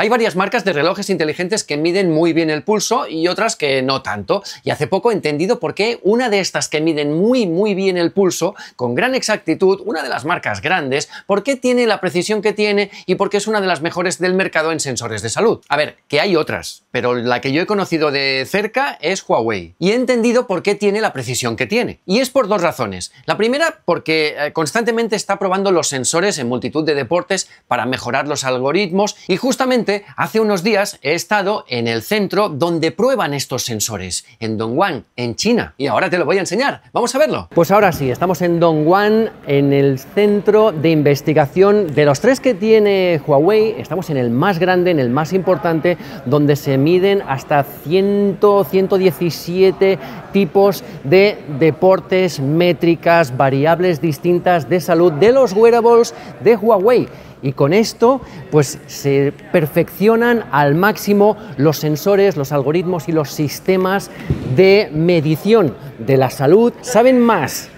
Hay varias marcas de relojes inteligentes que miden muy bien el pulso y otras que no tanto, y hace poco he entendido por qué una de estas que miden muy muy bien el pulso, con gran exactitud, una de las marcas grandes, por qué tiene la precisión que tiene y por qué es una de las mejores del mercado en sensores de salud. A ver, que hay otras, pero la que yo he conocido de cerca es Huawei, y he entendido por qué tiene la precisión que tiene. Y es por dos razones. La primera, porque eh, constantemente está probando los sensores en multitud de deportes para mejorar los algoritmos y justamente hace unos días he estado en el centro donde prueban estos sensores, en Dongguan, en China. Y ahora te lo voy a enseñar. Vamos a verlo. Pues ahora sí, estamos en Dongguan, en el centro de investigación de los tres que tiene Huawei. Estamos en el más grande, en el más importante, donde se miden hasta 100, 117 tipos de deportes, métricas, variables distintas de salud de los wearables de Huawei y con esto pues se perfeccionan al máximo los sensores, los algoritmos y los sistemas de medición de la salud. Saben más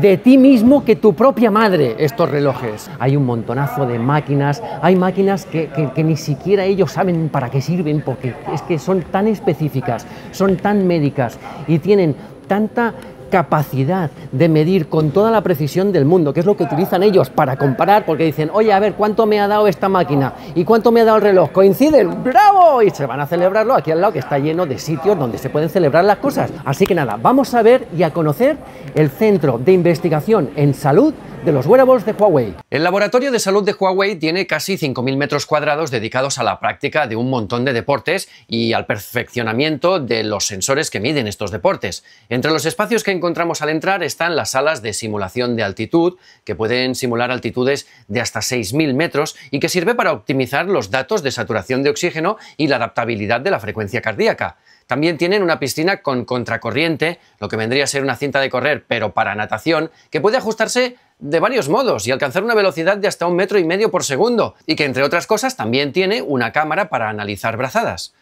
de ti mismo que tu propia madre estos relojes. Hay un montonazo de máquinas, hay máquinas que, ni siquiera ellos saben para qué sirven, porque es que son tan específicas, son tan médicas y tienen tanta capacidad de medir con toda la precisión del mundo, que es lo que utilizan ellos para comparar, porque dicen, oye, a ver, ¿cuánto me ha dado esta máquina? ¿Y cuánto me ha dado el reloj? ¿Coinciden? ¡Bravo! Y se van a celebrarlo aquí al lado, que está lleno de sitios donde se pueden celebrar las cosas. Así que nada, vamos a ver y a conocer el Centro de Investigación en Salud de los wearables de Huawei. El laboratorio de salud de Huawei tiene casi 5.000 metros cuadrados dedicados a la práctica de un montón de deportes y al perfeccionamiento de los sensores que miden estos deportes. Entre los espacios que encontramos al entrar están las salas de simulación de altitud, que pueden simular altitudes de hasta 6.000 metros y que sirve para optimizar los datos de saturación de oxígeno y la adaptabilidad de la frecuencia cardíaca. También tienen una piscina con contracorriente, lo que vendría a ser una cinta de correr, pero para natación, que puede ajustarse de varios modos y alcanzar una velocidad de hasta un metro y medio por segundo, y que entre otras cosas también tiene una cámara para analizar brazadas.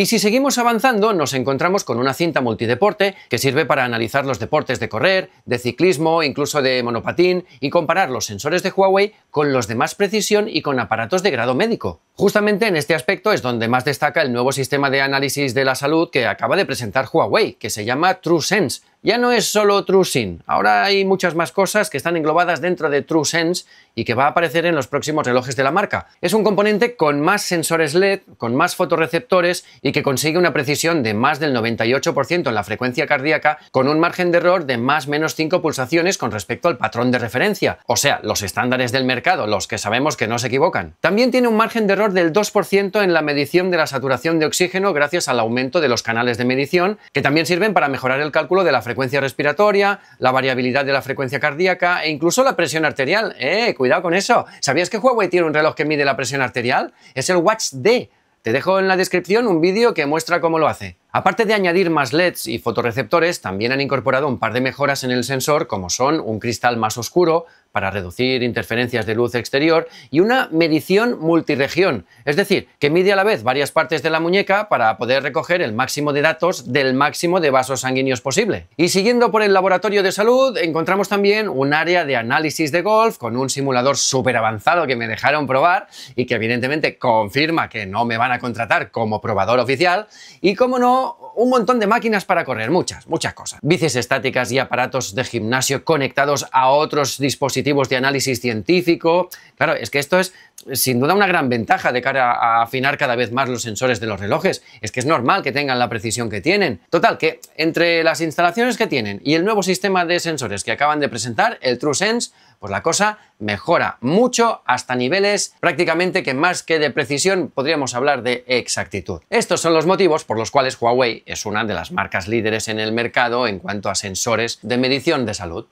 Y si seguimos avanzando, nos encontramos con una cinta multideporte que sirve para analizar los deportes de correr, de ciclismo, incluso de monopatín, y comparar los sensores de Huawei con los de más precisión y con aparatos de grado médico. Justamente en este aspecto es donde más destaca el nuevo sistema de análisis de la salud que acaba de presentar Huawei, que se llama TrueSense, ya no es solo TrueSync, ahora hay muchas más cosas que están englobadas dentro de TrueSense y que va a aparecer en los próximos relojes de la marca. Es un componente con más sensores LED, con más fotorreceptores y que consigue una precisión de más del 98% en la frecuencia cardíaca con un margen de error de más menos 5 pulsaciones con respecto al patrón de referencia, o sea, los estándares del mercado, los que sabemos que no se equivocan. También tiene un margen de error del 2% en la medición de la saturación de oxígeno gracias al aumento de los canales de medición, que también sirven para mejorar el cálculo de la frecuencia frecuencia respiratoria, la variabilidad de la frecuencia cardíaca e incluso la presión arterial. ¡Eh! Cuidado con eso. ¿Sabías que y tiene un reloj que mide la presión arterial? Es el Watch D. Te dejo en la descripción un vídeo que muestra cómo lo hace. Aparte de añadir más LEDs y fotorreceptores, también han incorporado un par de mejoras en el sensor, como son un cristal más oscuro para reducir interferencias de luz exterior y una medición multiregión, es decir, que mide a la vez varias partes de la muñeca para poder recoger el máximo de datos del máximo de vasos sanguíneos posible. Y siguiendo por el laboratorio de salud, encontramos también un área de análisis de golf con un simulador súper avanzado que me dejaron probar y que evidentemente confirma que no me van a contratar como probador oficial y, como no, un montón de máquinas para correr, muchas, muchas cosas. Bicis estáticas y aparatos de gimnasio conectados a otros dispositivos de análisis científico. Claro, es que esto es sin duda una gran ventaja de cara a afinar cada vez más los sensores de los relojes. Es que es normal que tengan la precisión que tienen. Total, que entre las instalaciones que tienen y el nuevo sistema de sensores que acaban de presentar, el TrueSense, pues la cosa mejora mucho hasta niveles prácticamente que más que de precisión podríamos hablar de exactitud. Estos son los motivos por los cuales Huawei es una de las marcas líderes en el mercado en cuanto a sensores de medición de salud.